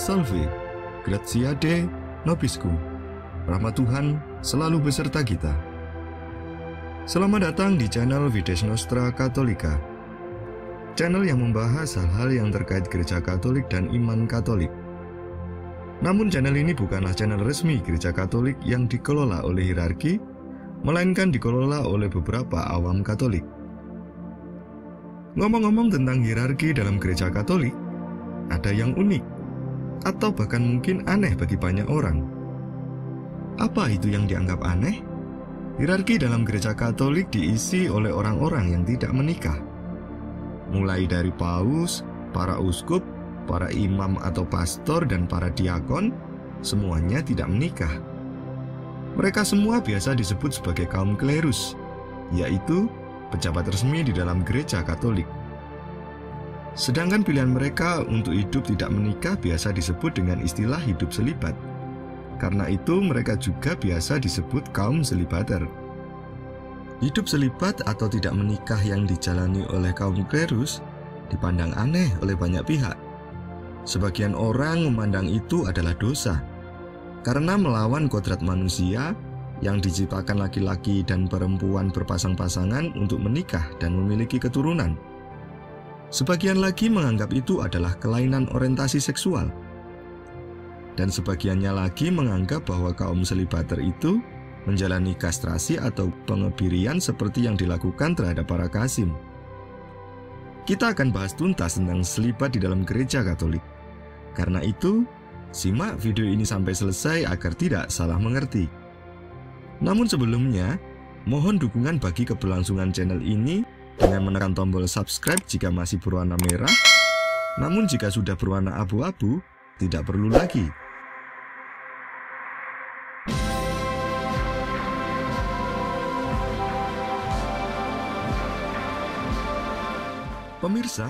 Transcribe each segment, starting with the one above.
Salve, gratia de nobiscum. Rahmat Tuhan selalu beserta kita. Selamat datang di channel Vides Nostra Katolika. Channel yang membahas hal-hal yang terkait gereja Katolik dan iman Katolik. Namun channel ini bukanlah channel resmi gereja Katolik yang dikelola oleh hierarki, melainkan dikelola oleh beberapa awam Katolik. Ngomong-ngomong tentang hierarki dalam gereja Katolik, ada yang unik atau bahkan mungkin aneh bagi banyak orang. Apa itu yang dianggap aneh? Hierarki dalam gereja Katolik diisi oleh orang-orang yang tidak menikah. Mulai dari paus, para uskup, para imam atau pastor dan para diakon, semuanya tidak menikah. Mereka semua biasa disebut sebagai kaum klerus, yaitu pejabat resmi di dalam gereja Katolik. Sedangkan pilihan mereka untuk hidup tidak menikah biasa disebut dengan istilah hidup selibat. Karena itu mereka juga biasa disebut kaum selibater. Hidup selibat atau tidak menikah yang dijalani oleh kaum klerus dipandang aneh oleh banyak pihak. Sebagian orang memandang itu adalah dosa karena melawan kodrat manusia yang diciptakan laki-laki dan perempuan berpasang-pasangan untuk menikah dan memiliki keturunan. Sebagian lagi menganggap itu adalah kelainan orientasi seksual. Dan sebagiannya lagi menganggap bahwa kaum selibater itu menjalani kastrasi atau pengebirian seperti yang dilakukan terhadap para kasim. Kita akan bahas tuntas tentang selibat di dalam gereja Katolik. Karena itu, simak video ini sampai selesai agar tidak salah mengerti. Namun sebelumnya, mohon dukungan bagi keberlangsungan channel ini dengan menekan tombol subscribe jika masih berwarna merah. Namun jika sudah berwarna abu-abu, tidak perlu lagi. Pemirsa,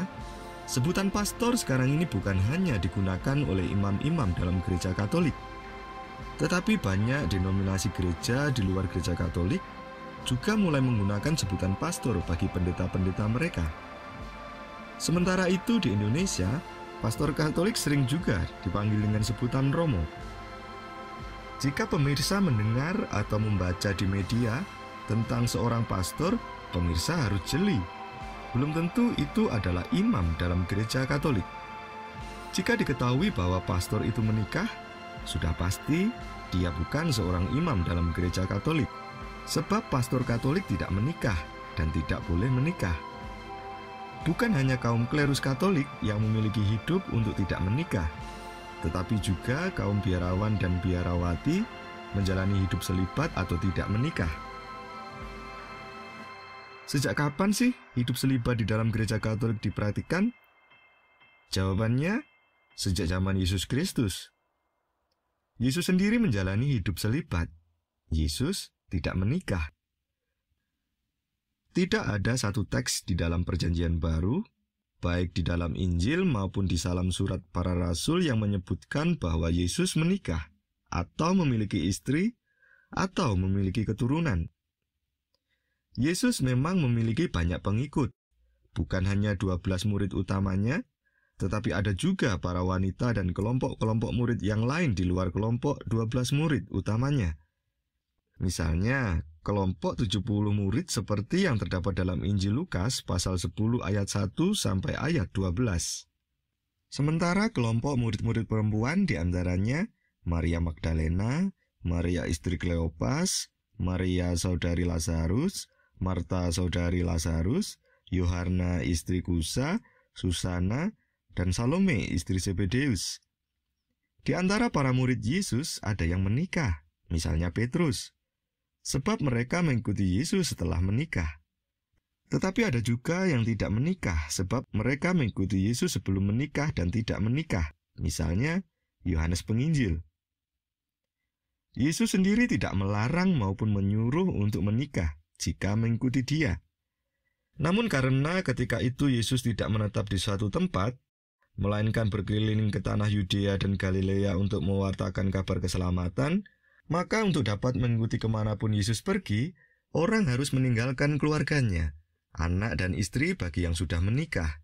sebutan pastor sekarang ini bukan hanya digunakan oleh imam-imam dalam gereja Katolik, tetapi banyak denominasi gereja di luar gereja Katolik juga mulai menggunakan sebutan pastor bagi pendeta-pendeta mereka. Sementara itu di Indonesia, pastor Katolik sering juga dipanggil dengan sebutan Romo. Jika pemirsa mendengar atau membaca di media tentang seorang pastor, pemirsa harus jeli. Belum tentu itu adalah imam dalam gereja Katolik. Jika diketahui bahwa pastor itu menikah, sudah pasti dia bukan seorang imam dalam gereja Katolik. Sebab pastor Katolik tidak menikah dan tidak boleh menikah. Bukan hanya kaum klerus Katolik yang memiliki hidup untuk tidak menikah, tetapi juga kaum biarawan dan biarawati menjalani hidup selibat atau tidak menikah. Sejak kapan sih hidup selibat di dalam gereja Katolik diperhatikan? Jawabannya, sejak zaman Yesus Kristus. Yesus sendiri menjalani hidup selibat. Yesus tidak menikah. Tidak ada satu teks di dalam Perjanjian Baru, baik di dalam Injil maupun di salam surat para rasul, yang menyebutkan bahwa Yesus menikah atau memiliki istri atau memiliki keturunan. Yesus memang memiliki banyak pengikut, bukan hanya 12 murid utamanya, tetapi ada juga para wanita dan kelompok-kelompok murid yang lain di luar kelompok 12 murid utamanya Misalnya, kelompok 70 murid seperti yang terdapat dalam Injil Lukas pasal 10 ayat 1 sampai ayat 12. Sementara kelompok murid-murid perempuan diantaranya Maria Magdalena, Maria istri Kleopas, Maria saudari Lazarus, Marta saudari Lazarus, Yohana istri Kusa, Susana, dan Salome istri Zebedeus. Di antara para murid Yesus ada yang menikah, misalnya Petrus sebab mereka mengikuti Yesus setelah menikah. Tetapi ada juga yang tidak menikah, sebab mereka mengikuti Yesus sebelum menikah dan tidak menikah, misalnya Yohanes Penginjil. Yesus sendiri tidak melarang maupun menyuruh untuk menikah jika mengikuti Dia. Namun, karena ketika itu Yesus tidak menetap di suatu tempat, melainkan berkeliling ke tanah Yudea dan Galilea untuk mewartakan kabar keselamatan, maka untuk dapat mengikuti kemanapun Yesus pergi, orang harus meninggalkan keluarganya, anak dan istri bagi yang sudah menikah,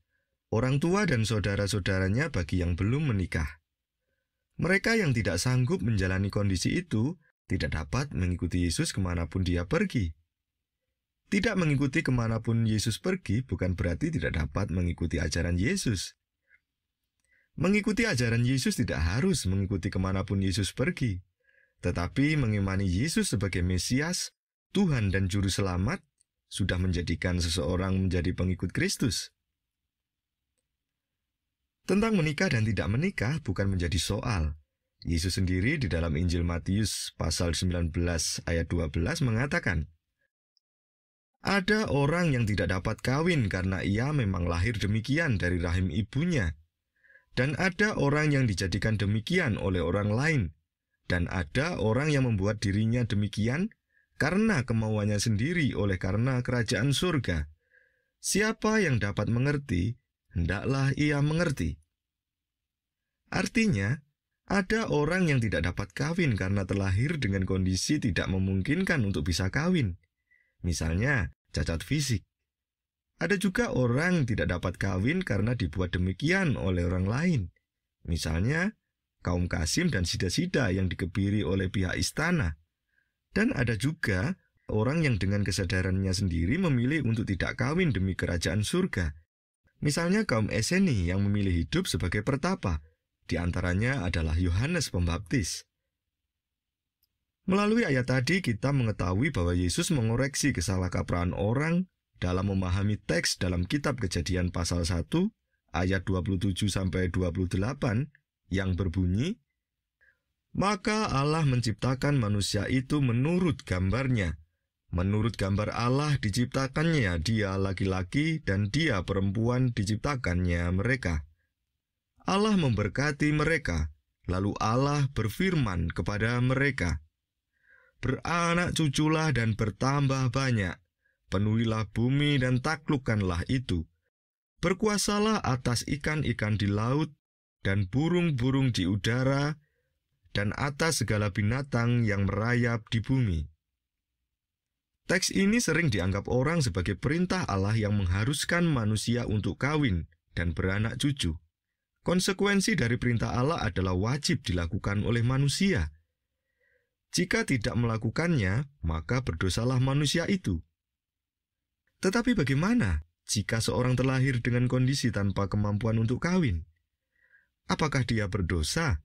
orang tua dan saudara-saudaranya bagi yang belum menikah. Mereka yang tidak sanggup menjalani kondisi itu tidak dapat mengikuti Yesus kemanapun dia pergi. Tidak mengikuti kemanapun Yesus pergi bukan berarti tidak dapat mengikuti ajaran Yesus. Mengikuti ajaran Yesus tidak harus mengikuti kemanapun Yesus pergi. Tetapi mengimani Yesus sebagai Mesias, Tuhan dan Juru Selamat, sudah menjadikan seseorang menjadi pengikut Kristus. Tentang menikah dan tidak menikah bukan menjadi soal. Yesus sendiri di dalam Injil Matius pasal 19 ayat 12 mengatakan, Ada orang yang tidak dapat kawin karena ia memang lahir demikian dari rahim ibunya. Dan ada orang yang dijadikan demikian oleh orang lain, dan ada orang yang membuat dirinya demikian karena kemauannya sendiri oleh karena kerajaan surga. Siapa yang dapat mengerti, hendaklah ia mengerti. Artinya, ada orang yang tidak dapat kawin karena terlahir dengan kondisi tidak memungkinkan untuk bisa kawin. Misalnya, cacat fisik. Ada juga orang tidak dapat kawin karena dibuat demikian oleh orang lain. Misalnya, kaum Kasim dan Sida-Sida yang dikebiri oleh pihak istana. Dan ada juga orang yang dengan kesadarannya sendiri memilih untuk tidak kawin demi kerajaan surga. Misalnya kaum Eseni yang memilih hidup sebagai pertapa, di antaranya adalah Yohanes Pembaptis. Melalui ayat tadi kita mengetahui bahwa Yesus mengoreksi kesalahkapraan orang dalam memahami teks dalam kitab Kejadian pasal 1 ayat 27 sampai 28 yang berbunyi, "Maka Allah menciptakan manusia itu menurut gambarnya. Menurut gambar Allah diciptakannya dia laki-laki dan dia perempuan diciptakannya mereka. Allah memberkati mereka, lalu Allah berfirman kepada mereka, Beranak cuculah dan bertambah banyak, penuhilah bumi dan taklukkanlah itu.'" Berkuasalah atas ikan-ikan di laut dan burung-burung di udara, dan atas segala binatang yang merayap di bumi. Teks ini sering dianggap orang sebagai perintah Allah yang mengharuskan manusia untuk kawin dan beranak cucu. Konsekuensi dari perintah Allah adalah wajib dilakukan oleh manusia. Jika tidak melakukannya, maka berdosalah manusia itu. Tetapi bagaimana jika seorang terlahir dengan kondisi tanpa kemampuan untuk kawin? apakah dia berdosa?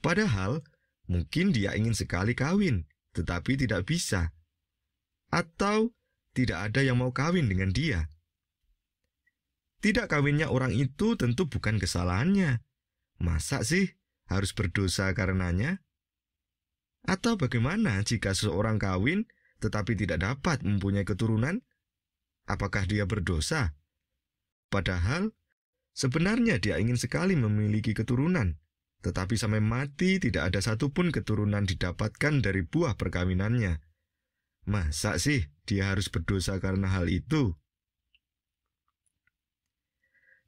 Padahal mungkin dia ingin sekali kawin, tetapi tidak bisa, atau tidak ada yang mau kawin dengan dia. Tidak kawinnya orang itu tentu bukan kesalahannya. Masa sih harus berdosa karenanya? Atau bagaimana jika seseorang kawin tetapi tidak dapat mempunyai keturunan? Apakah dia berdosa? Padahal Sebenarnya dia ingin sekali memiliki keturunan, tetapi sampai mati tidak ada satupun keturunan didapatkan dari buah perkawinannya. Masa sih dia harus berdosa karena hal itu?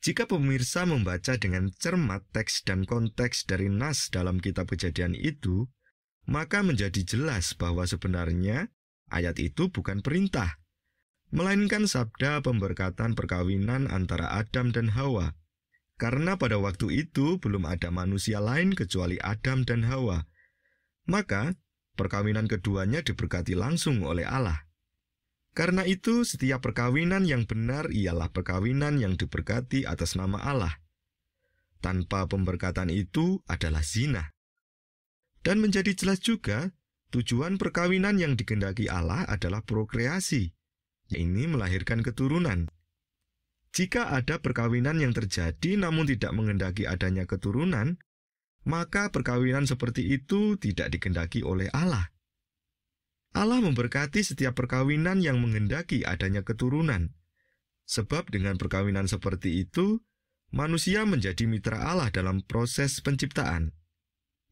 Jika pemirsa membaca dengan cermat teks dan konteks dari nas dalam kitab kejadian itu, maka menjadi jelas bahwa sebenarnya ayat itu bukan perintah, melainkan sabda pemberkatan perkawinan antara Adam dan Hawa karena pada waktu itu belum ada manusia lain kecuali Adam dan Hawa. Maka, perkawinan keduanya diberkati langsung oleh Allah. Karena itu, setiap perkawinan yang benar ialah perkawinan yang diberkati atas nama Allah. Tanpa pemberkatan itu adalah zina. Dan menjadi jelas juga, tujuan perkawinan yang digendaki Allah adalah prokreasi. Ini melahirkan keturunan. Jika ada perkawinan yang terjadi namun tidak mengendaki adanya keturunan, maka perkawinan seperti itu tidak dikendaki oleh Allah. Allah memberkati setiap perkawinan yang mengendaki adanya keturunan, sebab dengan perkawinan seperti itu manusia menjadi mitra Allah dalam proses penciptaan.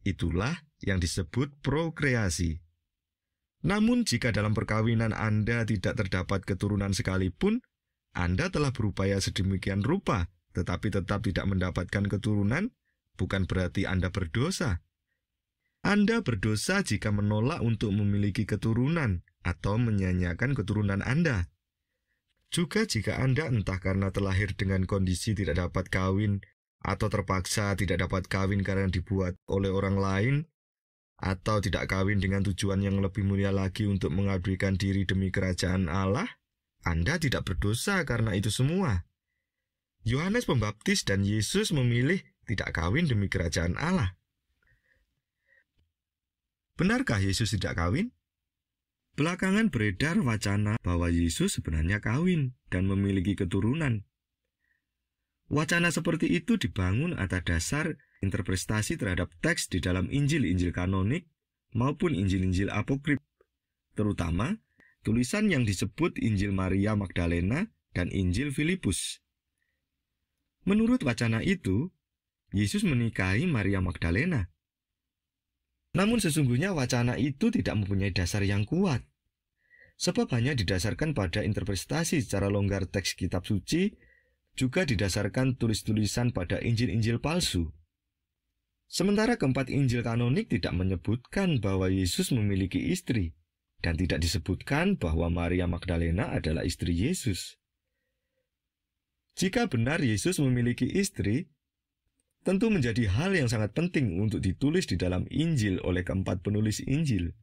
Itulah yang disebut prokreasi. Namun, jika dalam perkawinan Anda tidak terdapat keturunan sekalipun, anda telah berupaya sedemikian rupa, tetapi tetap tidak mendapatkan keturunan, bukan berarti Anda berdosa. Anda berdosa jika menolak untuk memiliki keturunan atau menyanyiakan keturunan Anda. Juga jika Anda entah karena terlahir dengan kondisi tidak dapat kawin atau terpaksa tidak dapat kawin karena dibuat oleh orang lain atau tidak kawin dengan tujuan yang lebih mulia lagi untuk mengabdikan diri demi kerajaan Allah, anda tidak berdosa karena itu semua. Yohanes Pembaptis dan Yesus memilih tidak kawin demi kerajaan Allah. Benarkah Yesus tidak kawin? Belakangan beredar wacana bahwa Yesus sebenarnya kawin dan memiliki keturunan. Wacana seperti itu dibangun atas dasar interpretasi terhadap teks di dalam Injil-Injil kanonik maupun Injil-Injil apokrip, terutama tulisan yang disebut Injil Maria Magdalena dan Injil Filipus. Menurut wacana itu, Yesus menikahi Maria Magdalena. Namun sesungguhnya wacana itu tidak mempunyai dasar yang kuat. Sebab hanya didasarkan pada interpretasi secara longgar teks kitab suci, juga didasarkan tulis-tulisan pada Injil-Injil palsu. Sementara keempat Injil kanonik tidak menyebutkan bahwa Yesus memiliki istri dan tidak disebutkan bahwa Maria Magdalena adalah istri Yesus. Jika benar Yesus memiliki istri, tentu menjadi hal yang sangat penting untuk ditulis di dalam Injil oleh keempat penulis Injil.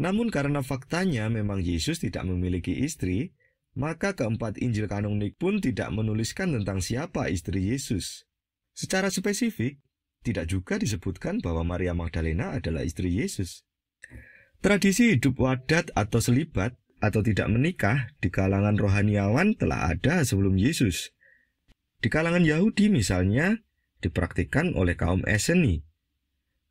Namun karena faktanya memang Yesus tidak memiliki istri, maka keempat Injil kanonik pun tidak menuliskan tentang siapa istri Yesus. Secara spesifik, tidak juga disebutkan bahwa Maria Magdalena adalah istri Yesus. Tradisi hidup wadat atau selibat atau tidak menikah di kalangan rohaniawan telah ada sebelum Yesus. Di kalangan Yahudi misalnya, dipraktikkan oleh kaum Eseni.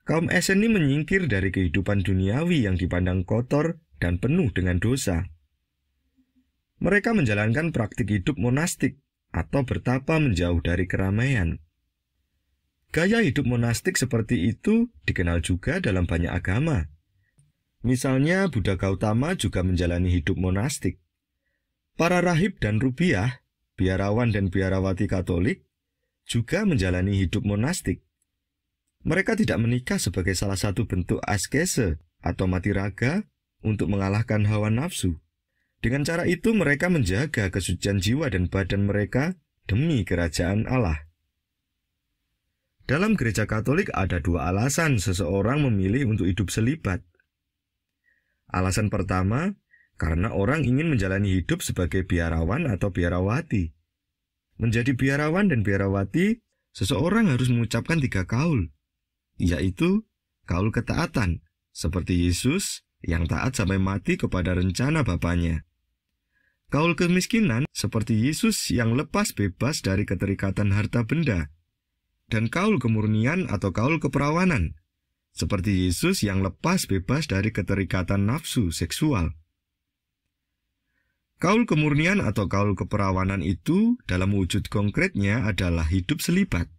Kaum Eseni menyingkir dari kehidupan duniawi yang dipandang kotor dan penuh dengan dosa. Mereka menjalankan praktik hidup monastik atau bertapa menjauh dari keramaian. Gaya hidup monastik seperti itu dikenal juga dalam banyak agama. Misalnya Buddha Gautama juga menjalani hidup monastik. Para rahib dan rubiah, biarawan dan biarawati Katolik, juga menjalani hidup monastik. Mereka tidak menikah sebagai salah satu bentuk askese atau mati raga untuk mengalahkan hawa nafsu. Dengan cara itu mereka menjaga kesucian jiwa dan badan mereka demi kerajaan Allah. Dalam gereja Katolik ada dua alasan seseorang memilih untuk hidup selibat. Alasan pertama, karena orang ingin menjalani hidup sebagai biarawan atau biarawati. Menjadi biarawan dan biarawati, seseorang harus mengucapkan tiga kaul, yaitu kaul ketaatan, seperti Yesus yang taat sampai mati kepada rencana Bapaknya. Kaul kemiskinan seperti Yesus yang lepas bebas dari keterikatan harta benda. Dan kaul kemurnian atau kaul keperawanan seperti Yesus yang lepas bebas dari keterikatan nafsu seksual. Kaul kemurnian atau kaul keperawanan itu dalam wujud konkretnya adalah hidup selibat.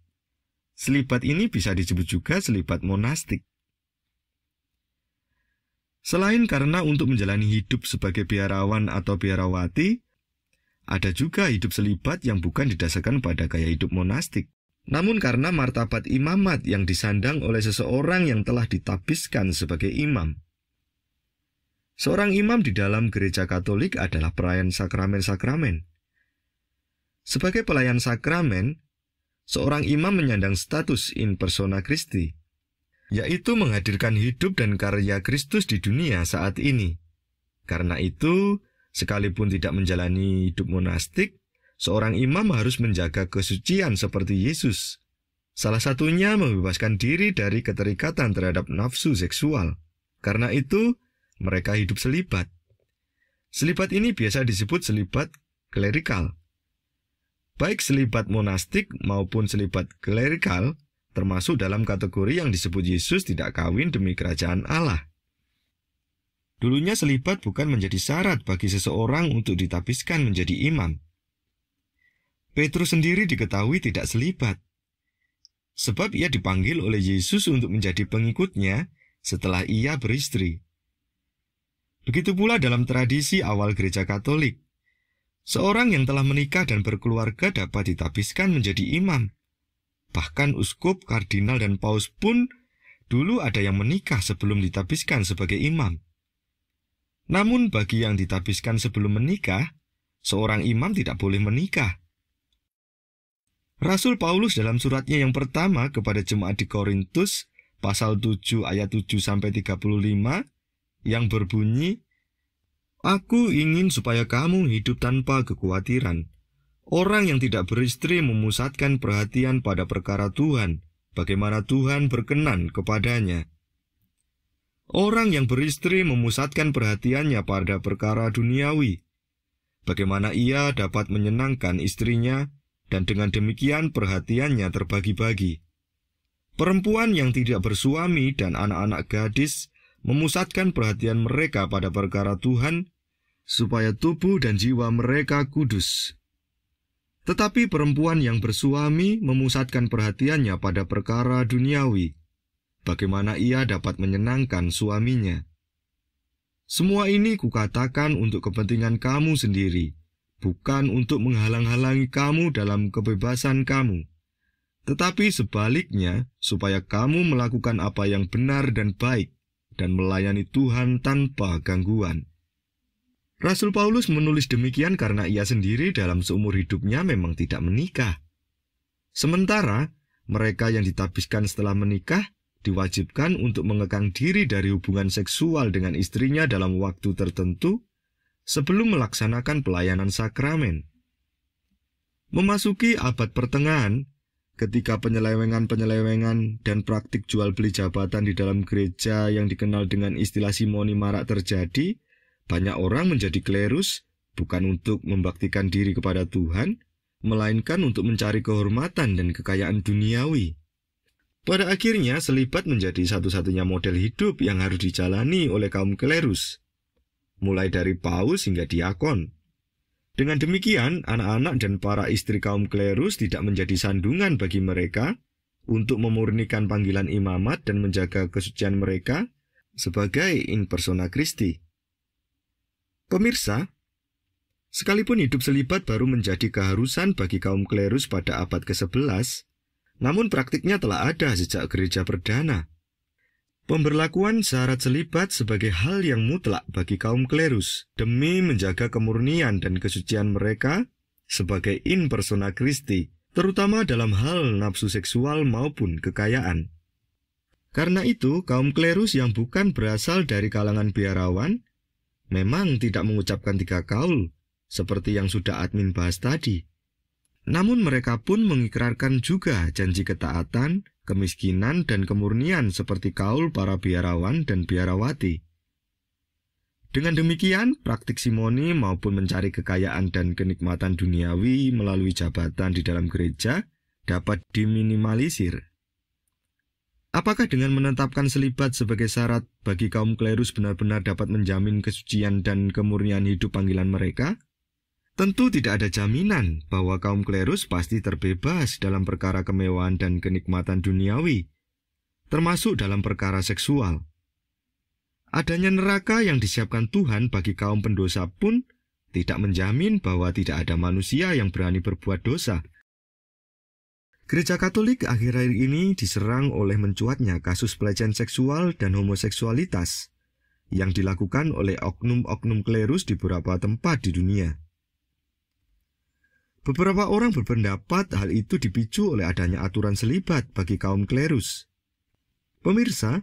Selibat ini bisa disebut juga selibat monastik. Selain karena untuk menjalani hidup sebagai biarawan atau biarawati, ada juga hidup selibat yang bukan didasarkan pada gaya hidup monastik. Namun karena martabat imamat yang disandang oleh seseorang yang telah ditabiskan sebagai imam. Seorang imam di dalam gereja Katolik adalah pelayan sakramen-sakramen. Sebagai pelayan sakramen, seorang imam menyandang status in persona Christi, yaitu menghadirkan hidup dan karya Kristus di dunia saat ini. Karena itu, sekalipun tidak menjalani hidup monastik, seorang imam harus menjaga kesucian seperti Yesus. Salah satunya membebaskan diri dari keterikatan terhadap nafsu seksual. Karena itu, mereka hidup selibat. Selibat ini biasa disebut selibat klerikal. Baik selibat monastik maupun selibat klerikal termasuk dalam kategori yang disebut Yesus tidak kawin demi kerajaan Allah. Dulunya selibat bukan menjadi syarat bagi seseorang untuk ditapiskan menjadi imam. Petrus sendiri diketahui tidak selibat. Sebab ia dipanggil oleh Yesus untuk menjadi pengikutnya setelah ia beristri. Begitu pula dalam tradisi awal gereja Katolik. Seorang yang telah menikah dan berkeluarga dapat ditabiskan menjadi imam. Bahkan uskup, kardinal, dan paus pun dulu ada yang menikah sebelum ditabiskan sebagai imam. Namun bagi yang ditabiskan sebelum menikah, seorang imam tidak boleh menikah Rasul Paulus dalam suratnya yang pertama kepada jemaat di Korintus pasal 7 ayat 7 sampai 35 yang berbunyi Aku ingin supaya kamu hidup tanpa kekhawatiran. Orang yang tidak beristri memusatkan perhatian pada perkara Tuhan, bagaimana Tuhan berkenan kepadanya. Orang yang beristri memusatkan perhatiannya pada perkara duniawi, bagaimana ia dapat menyenangkan istrinya dan dengan demikian perhatiannya terbagi-bagi. Perempuan yang tidak bersuami dan anak-anak gadis memusatkan perhatian mereka pada perkara Tuhan, supaya tubuh dan jiwa mereka kudus. Tetapi perempuan yang bersuami memusatkan perhatiannya pada perkara duniawi, bagaimana ia dapat menyenangkan suaminya. Semua ini kukatakan untuk kepentingan kamu sendiri, bukan untuk menghalang-halangi kamu dalam kebebasan kamu, tetapi sebaliknya supaya kamu melakukan apa yang benar dan baik dan melayani Tuhan tanpa gangguan. Rasul Paulus menulis demikian karena ia sendiri dalam seumur hidupnya memang tidak menikah. Sementara mereka yang ditabiskan setelah menikah diwajibkan untuk mengekang diri dari hubungan seksual dengan istrinya dalam waktu tertentu sebelum melaksanakan pelayanan sakramen. Memasuki abad pertengahan, ketika penyelewengan-penyelewengan dan praktik jual beli jabatan di dalam gereja yang dikenal dengan istilah simoni marak terjadi, banyak orang menjadi klerus bukan untuk membaktikan diri kepada Tuhan, melainkan untuk mencari kehormatan dan kekayaan duniawi. Pada akhirnya, selibat menjadi satu-satunya model hidup yang harus dijalani oleh kaum klerus mulai dari paus hingga diakon. Dengan demikian, anak-anak dan para istri kaum klerus tidak menjadi sandungan bagi mereka untuk memurnikan panggilan imamat dan menjaga kesucian mereka sebagai in persona Christi. Pemirsa, sekalipun hidup selibat baru menjadi keharusan bagi kaum klerus pada abad ke-11, namun praktiknya telah ada sejak gereja perdana. Pemberlakuan syarat selibat sebagai hal yang mutlak bagi kaum klerus demi menjaga kemurnian dan kesucian mereka sebagai in persona Christi, terutama dalam hal nafsu seksual maupun kekayaan. Karena itu, kaum klerus yang bukan berasal dari kalangan biarawan memang tidak mengucapkan tiga kaul seperti yang sudah admin bahas tadi. Namun mereka pun mengikrarkan juga janji ketaatan kemiskinan, dan kemurnian seperti kaul para biarawan dan biarawati. Dengan demikian, praktik simoni maupun mencari kekayaan dan kenikmatan duniawi melalui jabatan di dalam gereja dapat diminimalisir. Apakah dengan menetapkan selibat sebagai syarat bagi kaum klerus benar-benar dapat menjamin kesucian dan kemurnian hidup panggilan mereka? Tentu tidak ada jaminan bahwa kaum klerus pasti terbebas dalam perkara kemewahan dan kenikmatan duniawi, termasuk dalam perkara seksual. Adanya neraka yang disiapkan Tuhan bagi kaum pendosa pun tidak menjamin bahwa tidak ada manusia yang berani berbuat dosa. Gereja Katolik akhir-akhir ini diserang oleh mencuatnya kasus pelecehan seksual dan homoseksualitas yang dilakukan oleh oknum-oknum klerus di beberapa tempat di dunia. Beberapa orang berpendapat hal itu dipicu oleh adanya aturan selibat bagi kaum klerus. Pemirsa,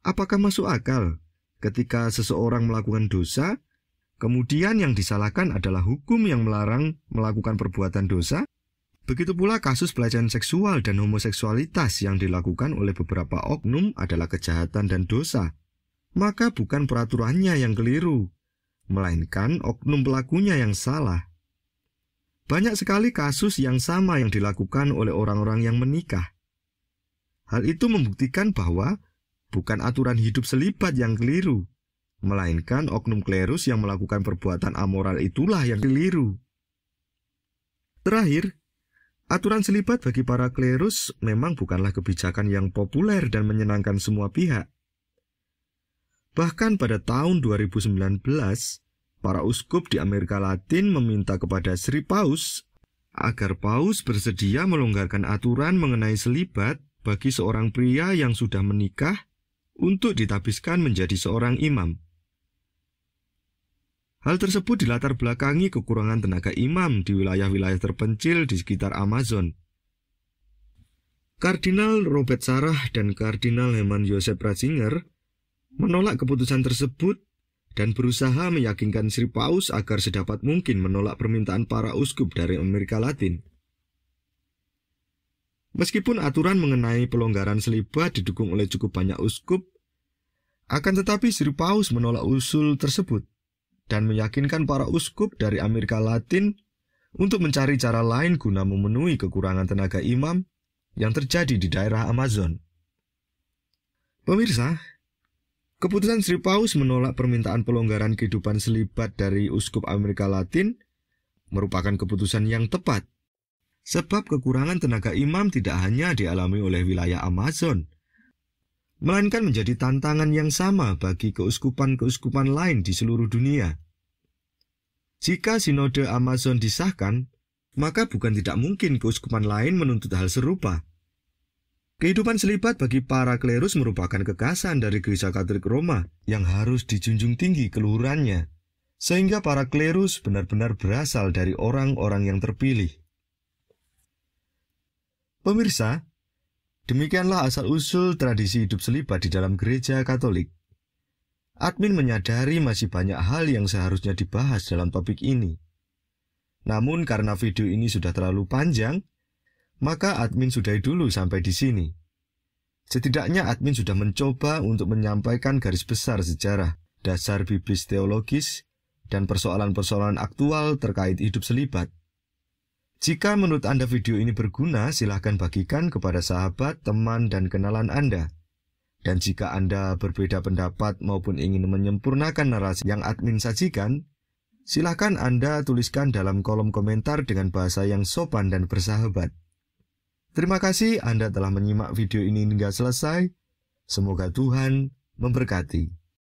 apakah masuk akal ketika seseorang melakukan dosa, kemudian yang disalahkan adalah hukum yang melarang melakukan perbuatan dosa? Begitu pula kasus pelecehan seksual dan homoseksualitas yang dilakukan oleh beberapa oknum adalah kejahatan dan dosa. Maka bukan peraturannya yang keliru, melainkan oknum pelakunya yang salah. Banyak sekali kasus yang sama yang dilakukan oleh orang-orang yang menikah. Hal itu membuktikan bahwa bukan aturan hidup selibat yang keliru, melainkan oknum klerus yang melakukan perbuatan amoral itulah yang keliru. Terakhir, aturan selibat bagi para klerus memang bukanlah kebijakan yang populer dan menyenangkan semua pihak. Bahkan pada tahun 2019, para uskup di Amerika Latin meminta kepada Sri Paus agar Paus bersedia melonggarkan aturan mengenai selibat bagi seorang pria yang sudah menikah untuk ditabiskan menjadi seorang imam. Hal tersebut dilatar belakangi kekurangan tenaga imam di wilayah-wilayah terpencil di sekitar Amazon. Kardinal Robert Sarah dan Kardinal Herman Joseph Ratzinger menolak keputusan tersebut dan berusaha meyakinkan Sri Paus agar sedapat mungkin menolak permintaan para uskup dari Amerika Latin. Meskipun aturan mengenai pelonggaran selibat didukung oleh cukup banyak uskup, akan tetapi Sri Paus menolak usul tersebut dan meyakinkan para uskup dari Amerika Latin untuk mencari cara lain guna memenuhi kekurangan tenaga imam yang terjadi di daerah Amazon. Pemirsa, Keputusan Sri Paus menolak permintaan pelonggaran kehidupan selibat dari uskup Amerika Latin merupakan keputusan yang tepat. Sebab kekurangan tenaga imam tidak hanya dialami oleh wilayah Amazon, melainkan menjadi tantangan yang sama bagi keuskupan-keuskupan lain di seluruh dunia. Jika sinode Amazon disahkan, maka bukan tidak mungkin keuskupan lain menuntut hal serupa. Kehidupan selibat bagi para klerus merupakan kekasan dari gereja Katolik Roma yang harus dijunjung tinggi keluhurannya, sehingga para klerus benar-benar berasal dari orang-orang yang terpilih. Pemirsa, demikianlah asal-usul tradisi hidup selibat di dalam gereja Katolik. Admin menyadari masih banyak hal yang seharusnya dibahas dalam topik ini. Namun karena video ini sudah terlalu panjang, maka admin sudahi dulu sampai di sini. Setidaknya admin sudah mencoba untuk menyampaikan garis besar sejarah, dasar biblis teologis, dan persoalan-persoalan aktual terkait hidup selibat. Jika menurut Anda video ini berguna, silahkan bagikan kepada sahabat, teman, dan kenalan Anda. Dan jika Anda berbeda pendapat maupun ingin menyempurnakan narasi yang admin sajikan, silahkan Anda tuliskan dalam kolom komentar dengan bahasa yang sopan dan bersahabat. Terima kasih Anda telah menyimak video ini hingga selesai. Semoga Tuhan memberkati.